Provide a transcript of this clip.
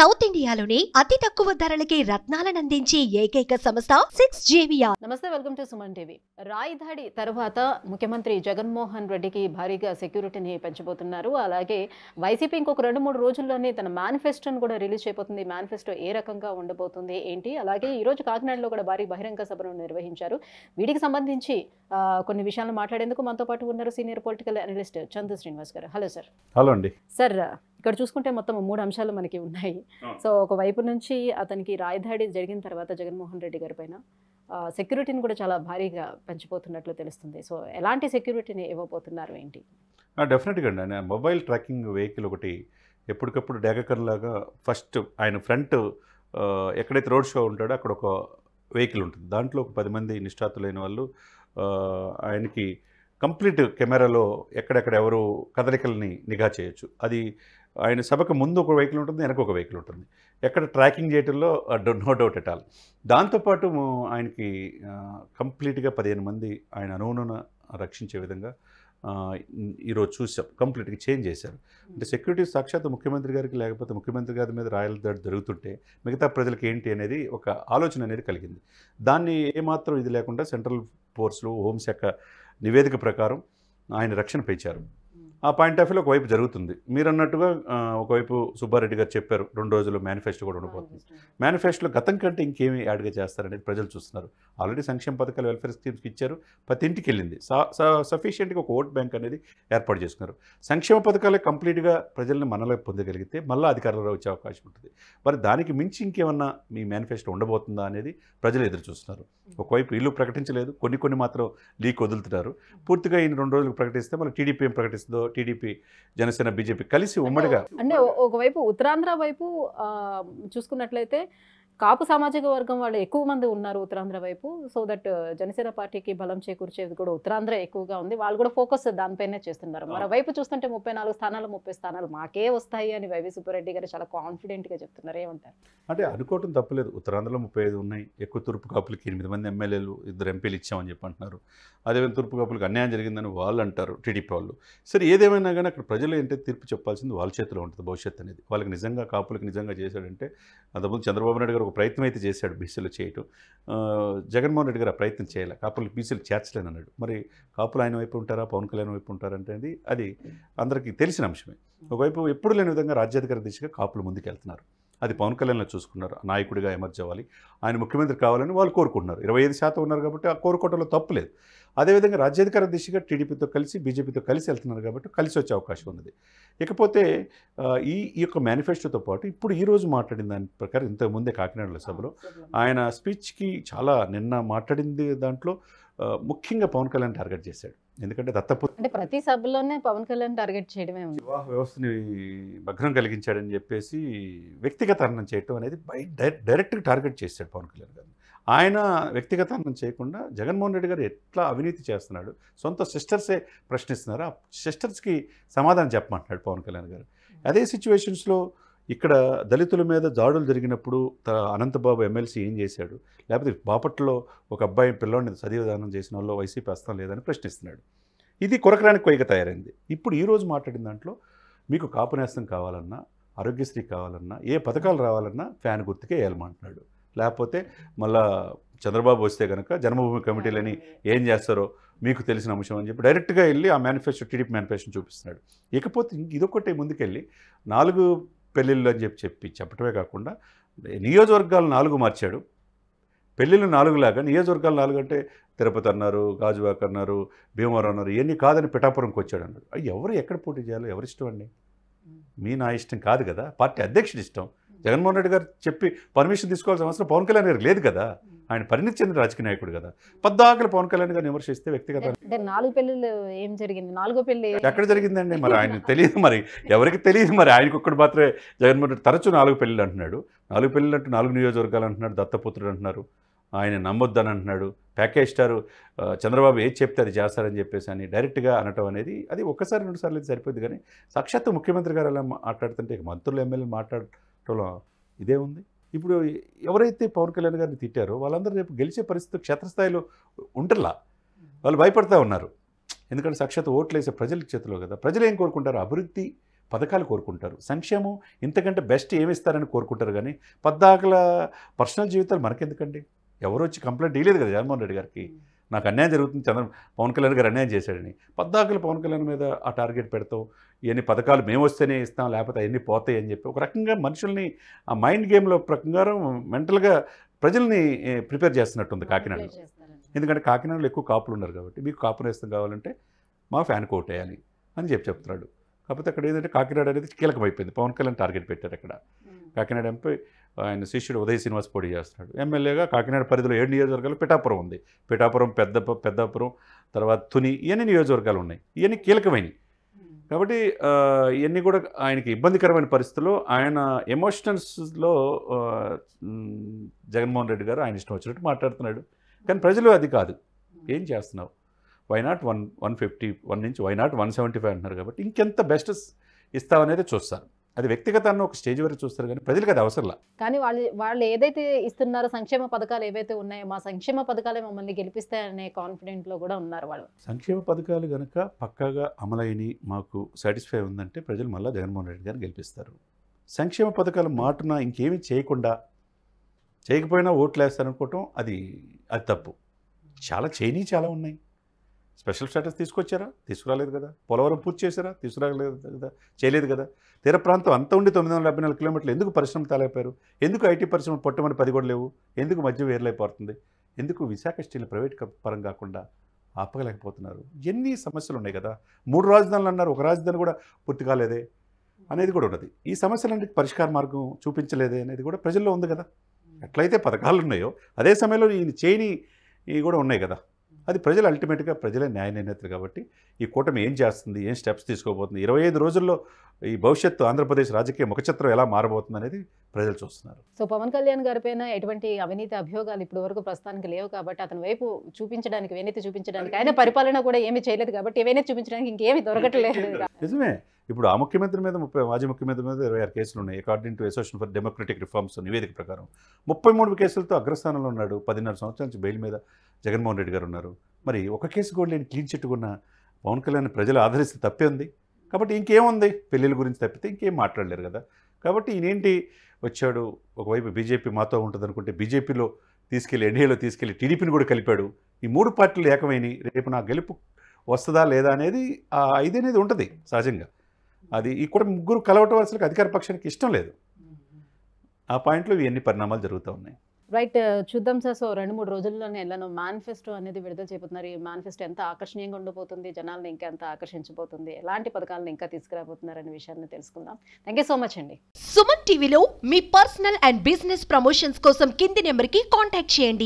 South ఇండియాలోని అతి తక్కువ ధరలకి రత్నాలను అందించే ఏకైక సంస్థ సిక్స్ జేవియా నమస్తే వెల్కమ్ టు సుమన్ టీవీ రాయి దాడి తర్వాత ముఖ్యమంత్రి జగన్మోహన్ రెడ్డికి భారీగా సెక్యూరిటీని పెంచబోతున్నారు అలాగే వైసీపీ ఇంకొక రెండు మూడు రోజుల్లోనే తన మేనిఫెస్టోను కూడా రిలీజ్ చేయబోతుంది మేనిఫెస్టో ఏ రకంగా ఉండబోతుంది ఏంటి అలాగే ఈరోజు కాకినాడలో కూడా భారీ బహిరంగ సభను నిర్వహించారు వీటికి సంబంధించి కొన్ని విషయాలు మాట్లాడేందుకు మనతో పాటు ఉన్నారు senior political analyst Chandu Srinivas గారు హలో సార్ హలో అండి సార్ ఇక్కడ చూసుకుంటే మొత్తం మూడు అంశాలు మనకి ఉన్నాయి సో ఒకవైపు నుంచి అతనికి రాయదాడి జరిగిన తర్వాత జగన్మోహన్ రెడ్డి గారి పైన సెక్యూరిటీని కూడా చాలా భారీగా పెంచిపోతున్నట్లు తెలుస్తుంది సో ఎలాంటి సెక్యూరిటీని ఇవ్వబోతున్నారు ఏంటి డెఫినెట్గా అండి ఆయన మొబైల్ ట్రాకింగ్ వెహికల్ ఒకటి ఎప్పటికప్పుడు డేగకర్ లాగా ఫస్ట్ ఆయన ఫ్రంట్ ఎక్కడైతే రోడ్ షో ఉంటాడో అక్కడ ఒక వెహికల్ ఉంటుంది దాంట్లో ఒక పది మంది నిష్ఠాతులైన వాళ్ళు ఆయనకి కంప్లీట్ కెమెరాలో ఎక్కడెక్కడ ఎవరు కదలికల్ని నిఘా చేయొచ్చు అది ఆయన సభకు ముందు ఒక వెహికల్ ఉంటుంది వెనక ఒక వెహికల్ ఉంటుంది ఎక్కడ ట్రాకింగ్ చేయటంలో నో డౌట్ ఎట్ ఆల్ దాంతోపాటు ఆయనకి కంప్లీట్గా పదిహేను మంది ఆయన అనువును రక్షించే విధంగా ఈరోజు చూసాం కంప్లీట్గా చేంజ్ చేశారు అంటే సెక్యూరిటీ hmm. సాక్షాత్ ముఖ్యమంత్రి గారికి లేకపోతే ముఖ్యమంత్రి గారి మీద రాయల దాడి జరుగుతుంటే మిగతా ప్రజలకు ఏంటి అనేది ఒక ఆలోచన అనేది కలిగింది దాన్ని ఏమాత్రం ఇది లేకుండా సెంట్రల్ ఫోర్స్లు హోంశాఖ నివేదిక ప్రకారం ఆయన రక్షణ పెంచారు ఆ పాయింట్ ఆఫ్ వ్యూలో ఒకవైపు జరుగుతుంది మీరు అన్నట్టుగా ఒకవైపు సుబ్బారెడ్డి గారు చెప్పారు రెండు రోజులు మేనిఫెస్టో కూడా ఉండిపోతుంది మేనిఫెస్టోలో గతం కంటే ఇంకేమి యాడ్గా చేస్తారనేది ప్రజలు చూస్తున్నారు ఆల్రెడీ సంక్షేమ పథకాలు వెల్ఫేర్ స్కీమ్స్కి ఇచ్చారు ప్రతి ఇంటికి వెళ్ళింది సఫిషియెంట్గా ఒక ఓట్ బ్యాంక్ అనేది ఏర్పాటు చేసుకున్నారు సంక్షేమ పథకాలే కంప్లీట్గా ప్రజల్ని మనలో పొందగలిగితే మళ్ళీ అధికారంలో వచ్చే అవకాశం ఉంటుంది మరి దానికి మించి ఇంకేమన్నా మీ మేనిఫెస్టో ఉండబోతుందా అనేది ప్రజలు ఎదురు చూస్తున్నారు ఒకవైపు ఇల్లు ప్రకటించలేదు కొన్ని కొన్ని మాత్రం లీక్ వదులుతున్నారు పూర్తిగా ఈ రెండు రోజులు ప్రకటిస్తే మళ్ళీ టీడీపీ ఏం ప్రకటిస్తుందో టీడీపీ జనసేన బీజేపీ కలిసి ఉమ్మడిగా అంటే ఒకవైపు ఉత్తరాంధ్ర వైపు చూసుకున్నట్లయితే కాపు సామాజిక వర్గం వాళ్ళు ఎక్కువ మంది ఉన్నారు ఉత్తరాంధ్ర వైపు సో దట్ uh, జనసేన పార్టీకి బలం చేకూర్చేది కూడా ఉత్తరాంధ్ర ఎక్కువగా ఉంది వాళ్ళు కూడా ఫోకస్ దానిపైనే చేస్తున్నారు మరోవైపు చూస్తుంటే ముప్పై నాలుగు స్థానాలు ముప్పై స్థానాలు మాకే వస్తాయి అని వైవి సుబ్బారెడ్డి గారు చాలా కాన్ఫిడెంట్గా చెప్తున్నారు ఏమంటారు అంటే అనుకోవటం తప్పలేదు ఉత్తరాంధ్రలో ముప్పై ఐదు ఉన్నాయి ఎక్కువ తూర్పు కాపులకి ఎనిమిది మంది ఎమ్మెల్యేలు ఇద్దరు ఎంపీలు ఇచ్చామని చెప్పి అంటున్నారు అదేవిధంగా తూర్పు కాపులకు అన్యాయం జరిగిందని వాళ్ళు అంటారు టీడీపీ వాళ్ళు సరే ఏదేమైనా కానీ అక్కడ ప్రజలు ఏంటంటే తీర్పు చెప్పాల్సింది వాళ్ళ చేతిలో ఉంటుంది భవిష్యత్తు అనేది వాళ్ళకి నిజంగా కాపులకు నిజంగా చేశాడంటే అంతకుముందు చంద్రబాబు నాయుడు గారు ఒక ప్రయత్నం అయితే చేశాడు బీసీలు చేయటం జగన్మోహన్ రెడ్డి గారు ఆ ప్రయత్నం చేయాలి కాపులు బీసీలు చేర్చలేని అన్నాడు మరి కాపులు ఆయన వైపు ఉంటారా పవన్ కళ్యాణ్ వైపు అంటే అది అందరికీ తెలిసిన అంశమే ఒకవైపు ఎప్పుడు లేని విధంగా రాజ్యాధికార దిశగా కాపులు ముందుకెళ్తున్నారు అది పవన్ కళ్యాణ్లో చూసుకున్నారు నాయకుడిగా ఎమర్జ్ అవ్వాలి ఆయన ముఖ్యమంత్రి కావాలని వాళ్ళు కోరుకుంటున్నారు ఇరవై ఐదు శాతం ఉన్నారు కాబట్టి ఆ కోరుకోవటంలో తప్పు లేదు అదేవిధంగా రాజ్యాధికార దిశగా టీడీపీతో కలిసి బీజేపీతో కలిసి వెళ్తున్నారు కాబట్టి కలిసి వచ్చే అవకాశం ఉన్నది ఇకపోతే ఈ ఈ యొక్క మేనిఫెస్టోతో పాటు ఇప్పుడు ఈరోజు మాట్లాడిన దాని ప్రకారం ఇంతకుముందే కాకినాడలో సభలో ఆయన స్పీచ్కి చాలా నిన్న మాట్లాడింది దాంట్లో ముఖ్యంగా పవన్ కళ్యాణ్ టార్గెట్ చేశాడు ఎందుకంటే దత్తపుత్ర అంటే ప్రతి సభలోనే పవన్ కళ్యాణ్ టార్గెట్ చేయడమే వివాహ వ్యవస్థని భగ్నం కలిగించాడని చెప్పేసి వ్యక్తిగత అన్నం చేయటం అనేది బై డైరెక్ట్గా టార్గెట్ చేశాడు పవన్ కళ్యాణ్ గారు ఆయన వ్యక్తిగతం చేయకుండా జగన్మోహన్ రెడ్డి గారు ఎట్లా అవినీతి చేస్తున్నాడు సొంత సిస్టర్సే ప్రశ్నిస్తున్నారు ఆ సిస్టర్స్కి సమాధానం చెప్పమంటున్నాడు పవన్ కళ్యాణ్ గారు అదే సిచ్యువేషన్స్లో ఇక్కడ దళితుల మీద దాడులు జరిగినప్పుడు అనంతబాబు ఎమ్మెల్సీ ఏం చేశాడు లేకపోతే బాపట్లో ఒక అబ్బాయి పిల్లోడిని సదీవదానం చేసిన వాళ్ళు వైసీపీ అస్తం లేదని ప్రశ్నిస్తున్నాడు ఇది కొరకడానికి కొయ్యగా తయారైంది ఇప్పుడు ఈరోజు మాట్లాడిన దాంట్లో మీకు కాపునేస్తం కావాలన్నా ఆరోగ్యశ్రీ కావాలన్నా ఏ పథకాలు రావాలన్నా ఫ్యాన్ గుర్తుకే వేయాలమంటున్నాడు లేకపోతే మళ్ళా చంద్రబాబు వస్తే కనుక జన్మభూమి కమిటీలని ఏం చేస్తారో మీకు తెలిసిన అంశం అని చెప్పి డైరెక్ట్గా వెళ్ళి ఆ మేనిఫెస్టో టీడీపీ మేనిఫెస్టోని చూపిస్తున్నాడు ఇకపోతే ఇదొకటి ముందుకెళ్ళి నాలుగు పెళ్ళిళ్ళు అని చెప్పి చెప్పి చెప్పటమే కాకుండా నియోజకవర్గాలు నాలుగు మార్చాడు పెళ్ళిళ్ళు నాలుగులాగా నియోజకవర్గాలు నాలుగు అంటే తిరుపతి అన్నారు గాజువాక్ అన్నారు భీమవరం అన్నారు ఇవన్నీ కాదని పిఠాపురంకి వచ్చాడు అన్నాడు ఎవరు ఎక్కడ పోటీ చేయాలో ఎవరిష్టం అండి మీ నా ఇష్టం కాదు కదా పార్టీ అధ్యక్షుడి ఇష్టం జగన్మోహన్ రెడ్డి గారు చెప్పి పర్మిషన్ తీసుకోవాల్సిన అవసరం పవన్ కళ్యాణ్ గారికి లేదు కదా ఆయన పరిణితి చెందిన రాజకీయ నాయకుడు కదా పద్దాకలు పవన్ కళ్యాణ్ గారిని విమర్శిస్తే వ్యక్తిగత అంటే నాలుగు పెళ్ళిళ్ళు ఏం జరిగింది నాలుగో పెళ్ళి ఎక్కడ జరిగిందండి మరి ఆయన తెలియదు మరి ఎవరికి తెలియదు మరి ఆయనకు ఒక్కడు మాత్రమే జగన్మోహన్ రెడ్డి తరచూ నాలుగు పెళ్ళిళ్ళు అంటున్నాడు నాలుగు పెళ్ళిళ్ళు అంటూ నాలుగు నియోజకవర్గాలు అంటున్నాడు దత్తపుత్రుడు అంటున్నారు ఆయన నమ్మొద్దని అంటున్నాడు ప్యాకేజ్ స్టార్ చంద్రబాబు ఏది చెప్తే అది చేస్తారని చెప్పేసి అని డైరెక్ట్గా అనటం అనేది అది ఒక్కసారి రెండుసార్లు అయితే సరిపోద్ది కానీ సాక్షాత్తు ముఖ్యమంత్రి గారు అలా మాట్లాడుతుంటే మంత్రులు ఎమ్మెల్యేలు మాట్లాడు టోలో ఇదే ఉంది ఇప్పుడు ఎవరైతే పవన్ కళ్యాణ్ గారిని తిట్టారో వాళ్ళందరూ రేపు గెలిచే పరిస్థితి క్షేత్రస్థాయిలో ఉంటలా వాళ్ళు భయపడతా ఉన్నారు ఎందుకంటే సాక్షాత్ ఓట్లేసే ప్రజల చేతిలో కదా ప్రజలు ఏం కోరుకుంటారు అభివృద్ధి పథకాలు కోరుకుంటారు సంక్షేమం ఇంతకంటే బెస్ట్ ఏమి ఇస్తారని కోరుకుంటారు కానీ పద్దాకల పర్సనల్ జీవితాలు మనకెందుకండి ఎవరు వచ్చి కంప్లైంట్ ఇవ్వలేదు కదా జగన్మోహన్ రెడ్డి గారికి నాకు అన్యాయం జరుగుతుంది చంద్ర పవన్ కళ్యాణ్ గారు అన్యాయం చేశాడని పద్దాకులు పవన్ కళ్యాణ్ మీద ఆ టార్గెట్ పెడతావు ఇవన్నీ పథకాలు మేము వస్తేనే ఇస్తాం లేకపోతే అవన్నీ పోతాయి అని చెప్పి ఒక రకంగా మనుషుల్ని ఆ మైండ్ గేమ్లో ప్రకారం మెంటల్గా ప్రజల్ని ప్రిపేర్ చేస్తున్నట్టుంది కాకినాడలో ఎందుకంటే కాకినాడలో ఎక్కువ కాపులు ఉన్నారు కాబట్టి మీకు కాపు నేస్తం కావాలంటే మా ఫ్యాన్ కోట్ వేయాలి అని చెప్పి చెప్తున్నాడు కాకపోతే అక్కడ ఏంటంటే కాకినాడ అనేది కీలకమైపోయింది పవన్ కళ్యాణ్ టార్గెట్ పెట్టారు అక్కడ కాకినాడ ఎంపీ ఆయన శిష్యుడు ఉదయ శ్రీనివాస్ పోటీ చేస్తున్నాడు ఎమ్మెల్యేగా కాకినాడ పరిధిలో ఏడు నియోజకవర్గాలు పిఠాపురం ఉంది పిఠాపురం పెద్ద పెద్దాపురం తర్వాత తుని ఇవన్నీ నియోజకవర్గాలు ఉన్నాయి ఇవన్నీ కీలకమైనవి కాబట్టి ఇవన్నీ కూడా ఆయనకి ఇబ్బందికరమైన పరిస్థితుల్లో ఆయన ఎమోషనల్స్లో జగన్మోహన్ రెడ్డి గారు ఆయన ఇష్టం వచ్చినట్టు మాట్లాడుతున్నాడు కానీ ప్రజలు అది కాదు ఏం చేస్తున్నావు why not one one fifty one నుంచి why not one seventy five అంటున్నారు కాబట్టి ఇంకెంత బెస్ట్ ఇస్తావనేది చూస్తారు అది అన్న ఒక స్టేజ్ వరకు చూస్తారు కానీ ప్రజలకు అది అవసరం కానీ వాళ్ళు వాళ్ళు ఏదైతే ఇస్తున్నారో సంక్షేమ పథకాలు ఏవైతే ఉన్నాయో మా సంక్షేమ పథకాలే మమ్మల్ని గెలిపిస్తాయనే కాన్ఫిడెంట్లో కూడా ఉన్నారు వాళ్ళు సంక్షేమ పథకాలు కనుక పక్కాగా అమలైని మాకు సాటిస్ఫై ఉందంటే ప్రజలు మళ్ళీ జగన్మోహన్ రెడ్డి గారిని గెలిపిస్తారు సంక్షేమ పథకాలు మాటున ఇంకేమి చేయకుండా చేయకపోయినా ఓట్లు వేస్తారనుకోవటం అది అది తప్పు చాలా చేయనీ చాలా ఉన్నాయి స్పెషల్ స్టేటస్ తీసుకొచ్చారా తీసుకురాలేదు కదా పోలవరం పూర్తి చేశారా తీసుకురాలేదు కదా చేయలేదు కదా తీర ప్రాంతం అంత ఉండి తొమ్మిది వందల డెబ్బై నాలుగు కిలోమీటర్లు ఎందుకు పరిశ్రమ తాలైపోయారు ఎందుకు ఐటీ పరిశ్రమ పొట్టమని పది కూడా లేవు ఎందుకు మధ్య వేర్లైపోతుంది ఎందుకు విశాఖ స్టీల్ ప్రైవేట్ పరం కాకుండా ఆపగలేకపోతున్నారు ఎన్ని సమస్యలు ఉన్నాయి కదా మూడు రాజధానులు అన్నారు ఒక రాజధాని కూడా పూర్తి కాలేదే అనేది కూడా ఉన్నది ఈ సమస్యలన్నిటికి పరిష్కార మార్గం చూపించలేదే అనేది కూడా ప్రజల్లో ఉంది కదా ఎట్లయితే పథకాలు ఉన్నాయో అదే సమయంలో ఈయన చేయని కూడా ఉన్నాయి కదా అది ప్రజలు అల్టిమేట్గా ప్రజలే న్యాయ నిర్ణేతలు కాబట్టి ఈ కూటమి ఏం చేస్తుంది ఏం స్టెప్స్ తీసుకోబోతుంది ఇరవై ఐదు రోజుల్లో ఈ భవిష్యత్తు ఆంధ్రప్రదేశ్ రాజకీయ ముఖచిత్రం ఎలా మారబోతుంది అనేది ప్రజలు చూస్తున్నారు సో పవన్ కళ్యాణ్ పైన ఎటువంటి అవినీతి అభియోగాలు ఇప్పుడు వరకు ప్రస్తుతానికి లేవు కాబట్టి అతని వైపు చూపించడానికి వెనైతే చూపించడానికి ఆయన పరిపాలన కూడా ఏమీ చేయలేదు కాబట్టి ఏవైనా చూపించడానికి ఇంకేమీ దొరకట్లేదు నిజమే ఇప్పుడు ఆ ముఖ్యమంత్రి మీద ముప్పై మాజీ ముఖ్యమంత్రి మీద ఇరవై ఆరు కేసులు ఉన్నాయి according to Association for Democratic Reforms నివేదిక ప్రకారం ముప్పై మూడు కేసులతో అగ్రస్థానంలో ఉన్నాడు పదిన్నర సంవత్సరాల నుంచి బెయిల్ మీద జగన్మోహన్ రెడ్డి గారు ఉన్నారు మరి ఒక కేసు కూడా లేని క్లీన్ చిట్టుకున్న పవన్ కళ్యాణ్ ప్రజలు ఆదరిస్తే తప్పే ఉంది కాబట్టి ఇంకేముంది పెళ్ళిళ్ళ గురించి తప్పితే ఇంకేం మాట్లాడలేరు కదా కాబట్టి ఈయనేంటి వచ్చాడు ఒకవైపు బీజేపీ మాతో ఉంటుంది అనుకుంటే బీజేపీలో తీసుకెళ్లి ఎన్డీఏలో తీసుకెళ్లి టీడీపీని కూడా కలిపాడు ఈ మూడు పార్టీలు ఏకమైన రేపు నా గెలుపు వస్తుందా లేదా అనేది ఆ అనేది ఉంటుంది సహజంగా అది ఈ కూడా ముగ్గురు కలవటం వలసలకు అధికార పక్షానికి ఇష్టం లేదు ఆ పాయింట్లో ఇవన్నీ పరిణామాలు జరుగుతూ ఉన్నాయి రైట్ చూద్దాం సార్ సో రెండు మూడు రోజుల్లోనే ఎలానో మేనిఫెస్టో అనేది విడుదల చేయబోతున్నారు ఈ మేనిఫెస్టో ఎంత ఆకర్షణీయంగా ఉండబోతుంది జనాలను ఇంకా ఎంత ఆకర్షించబోతుంది ఎలాంటి పథకాలను ఇంకా తీసుకురాబోతున్నారు అనే విషయాన్ని తెలుసుకుందాం థ్యాంక్ యూ సో మచ్ అండి సుమన్ టీవీలో మీ పర్సనల్ అండ్ బిజినెస్ ప్రమోషన్స్ కోసం కింది నెంబర్కి కాంటాక్ట్ చేయండి